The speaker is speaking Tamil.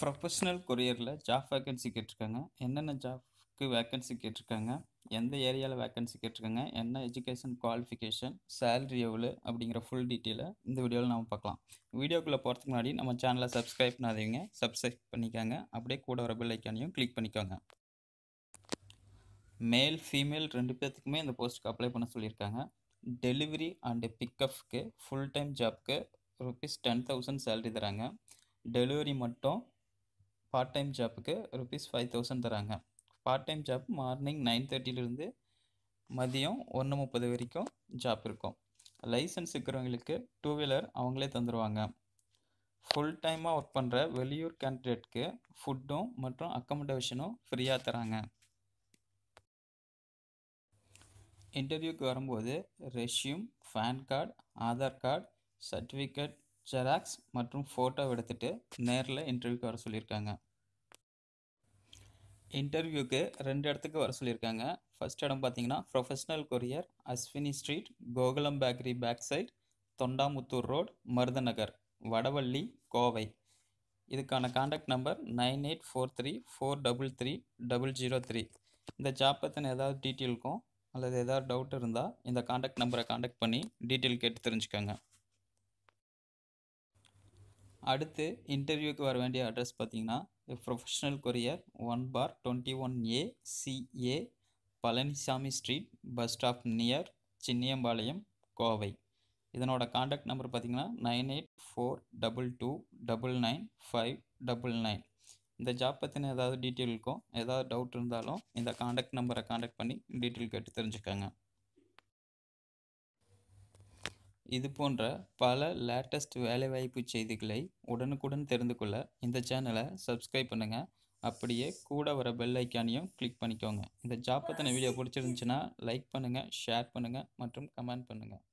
ப்ரொஃபஷ்னல் கொரியரில் ஜாப் வேக்கன்சி கேட்டிருக்காங்க என்னென்ன ஜாப்க்கு வேக்கன்சி கேட்டிருக்காங்க எந்த ஏரியாவில் வேக்கன்சி கேட்டிருக்காங்க என்ன எஜுகேஷன் குவாலிஃபிகேஷன் சேல்ரி எவ்வளோ அப்படிங்கிற ஃபுல் டீட்டெயிலை இந்த வீடியோவில் நம்ம பார்க்கலாம் வீடியோக்குள்ளே போகிறதுக்கு முன்னாடி நம்ம சேனலை சப்ஸ்கிரைப் பண்ணாதீங்க சப்ஸ்கிரைப் பண்ணிக்காங்க அப்படியே கூட வர பெல் ஐக்கானையும் கிளிக் பண்ணிக்கோங்க மேல் ஃபீமேல் ரெண்டு பேர்த்துக்குமே இந்த போஸ்ட்டுக்கு அப்ளை பண்ண சொல்லியிருக்காங்க டெலிவரி அண்டு பிக்கப்க்கு ஃபுல் டைம் ஜாப்க்கு ருபீஸ் டென் தௌசண்ட் சேலரி தராங்க டெலிவரி மட்டும் பார்ட் டைம் ஜாப்புக்கு ருபீஸ் ஃபைவ் தௌசண்ட் தராங்க part time job morning nine தேர்ட்டிலேருந்து மதியம் ஒன்று முப்பது வரைக்கும் ஜாப் இருக்கும் லைசன்ஸ் இருக்கிறவங்களுக்கு டூ வீலர் அவங்களே தந்துடுவாங்க ஃபுல் டைமாக ஒர்க் பண்ணுற வெளியூர் கேண்டிடேட்க்கு ஃபுட்டும் மற்றும் அக்கமடேஷனும் ஃப்ரீயாக தராங்க இன்டர்வியூக்கு வரும்போது resume PAN card Aadhaar card certificate xerox மற்றும் ஃபோட்டோ எடுத்துகிட்டு நேரில் இன்டர்வியூக்கு வர சொல்லியிருக்காங்க இன்டர்வியூக்கு ரெண்டு இடத்துக்கு வர சொல்லியிருக்காங்க ஃபஸ்ட் இடம் பார்த்தீங்கன்னா professional courier Ashwini street Gokulam bakery back side Thondamuthur road Maruthanagar Vadavalli Kovai இதுக்கான contact number nine eight four three four double three double zero three இந்த ஜாப் பற்றின ஏதாவது டீட்டெயிலுக்கும் அல்லது ஏதாவது டவுட் இருந்தால் இந்த காண்டாக்ட் நம்பரை காண்டாக்ட் பண்ணி டீட்டெயில் கேட்டு தெரிஞ்சுக்கோங்க அடுத்து இன்டர்வியூக்கு வர வேண்டிய அட்ரஸ் பார்த்திங்கன்னா professional courier one four twenty one A CA Palanisamy street bus stop near Chinniyampalayam Kovai இதனோட காண்டாக்ட் நம்பர் பார்த்திங்கன்னா nine eight four double two double nine five double nine இந்த ஜாப் பற்றின ஏதாவது டீட்டெயில் இருக்கும் ஏதாவது டவுட் இருந்தாலும் இந்த காண்டாக்ட் நம்பரை காண்டாக்ட் பண்ணி டீட்டெயில் கேட்டு தெரிஞ்சுக்கோங்க இது போன்ற பல லேட்டஸ்ட் வேலைவாய்ப்பு செய்திகளை உடனுக்குடன் தெரிந்து கொள்ள இந்த சேனலை சப்ஸ்கிரைப் பண்ணுங்கள் அப்படியே கூட வர பெல் ஐக்கானையும் கிளிக் பண்ணிக்கோங்க இந்த ஜாப்பத்தின வீடியோ பிடிச்சிருந்துச்சுன்னா லைக் பண்ணுங்கள் ஷேர் பண்ணுங்கள் மற்றும் கமெண்ட் பண்ணுங்கள்